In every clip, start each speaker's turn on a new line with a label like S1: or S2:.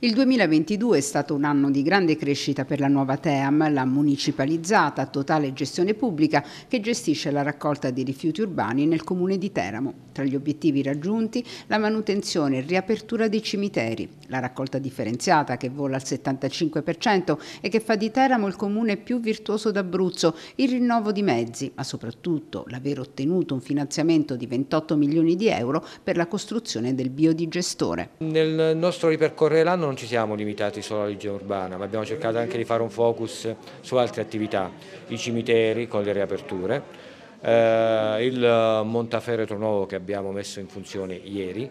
S1: Il 2022 è stato un anno di grande crescita per la nuova TEAM, la municipalizzata totale gestione pubblica che gestisce la raccolta di rifiuti urbani nel comune di Teramo. Tra gli obiettivi raggiunti la manutenzione e riapertura dei cimiteri, la raccolta differenziata che vola al 75% e che fa di Teramo il comune più virtuoso d'Abruzzo, il rinnovo di mezzi, ma soprattutto l'aver ottenuto un finanziamento di 28 milioni di euro per la costruzione del biodigestore.
S2: Nel nostro ripercorrere l'anno non ci siamo limitati solo alla regione urbana, ma abbiamo cercato anche di fare un focus su altre attività, i cimiteri con le riaperture, eh, il Montaferretro nuovo che abbiamo messo in funzione ieri,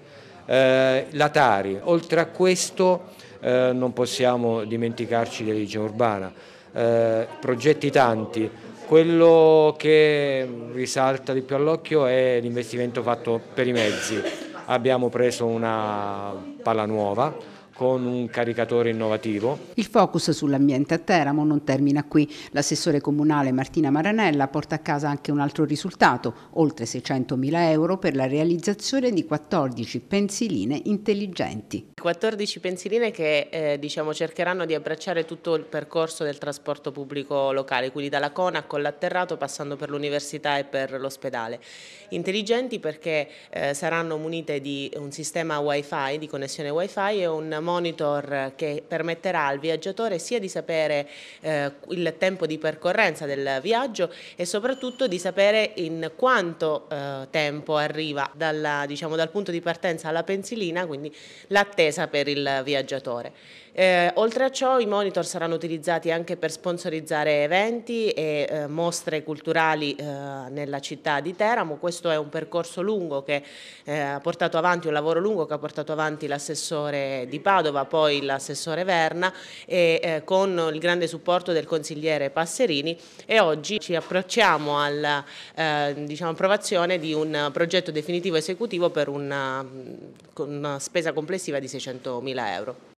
S2: eh, la Tari. Oltre a questo eh, non possiamo dimenticarci della regione urbana, eh, progetti tanti, quello che risalta di più all'occhio è l'investimento fatto per i mezzi abbiamo preso una palla nuova con un caricatore innovativo.
S1: Il focus sull'ambiente a Teramo non termina qui. L'assessore comunale Martina Maranella porta a casa anche un altro risultato, oltre 600.000 euro per la realizzazione di 14 pensiline intelligenti.
S3: 14 pensiline che eh, diciamo, cercheranno di abbracciare tutto il percorso del trasporto pubblico locale, quindi dalla Cona con l'atterrato passando per l'università e per l'ospedale. Intelligenti perché eh, saranno munite di un sistema wifi, di connessione wifi e un monitor che permetterà al viaggiatore sia di sapere eh, il tempo di percorrenza del viaggio e soprattutto di sapere in quanto eh, tempo arriva dalla, diciamo, dal punto di partenza alla pensilina, quindi l'attesa per il viaggiatore. Eh, oltre a ciò i monitor saranno utilizzati anche per sponsorizzare eventi e eh, mostre culturali eh, nella città di Teramo. Questo è un percorso lungo che eh, ha portato avanti, un lavoro lungo che ha portato avanti l'assessore di Padova, poi l'assessore Verna e eh, con il grande supporto del consigliere Passerini e oggi ci approcciamo alla eh, diciamo, di un progetto definitivo esecutivo per una, una spesa complessiva di 600 mila euro.